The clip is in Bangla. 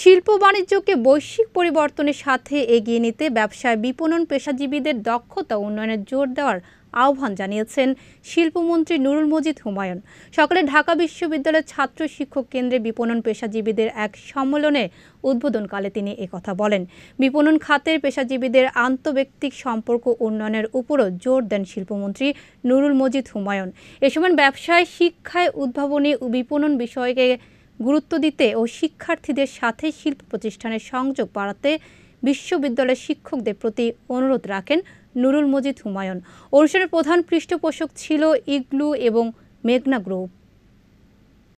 শিল্প বাণিজ্যকে বৈশ্বিক পরিবর্তনের সাথে এগিয়ে নিতে ব্যবসায় বিপণন পেশাজীবীদের দক্ষতা উন্নয়নে জোর দেওয়ার আহ্বান জানিয়েছেন শিল্পমন্ত্রী নুরুল মজিদ হুমায়ুন সকালে ঢাকা বিশ্ববিদ্যালয়ের ছাত্র শিক্ষক কেন্দ্রে বিপণন পেশাজীবীদের এক সম্মেলনে উদ্বোধনকালে তিনি কথা বলেন বিপণন খাতের পেশাজীবীদের আন্তব্যক্তিক সম্পর্ক উন্নয়নের উপরও জোর দেন শিল্পমন্ত্রী নুরুল মজিদ হুমায়ুন এ সময় ব্যবসায় শিক্ষায় উদ্ভাবনী বিপণন বিষয়কে গুরুত্ব দিতে ও শিক্ষার্থীদের সাথে শিল্প প্রতিষ্ঠানের সংযোগ বাড়াতে বিশ্ববিদ্যালয়ের শিক্ষকদের প্রতি অনুরোধ রাখেন নুরুল মজিদ হুমায়ুন অনুষ্ঠানের প্রধান পৃষ্ঠপোষক ছিল ইগলু এবং মেঘনা গ্রুপ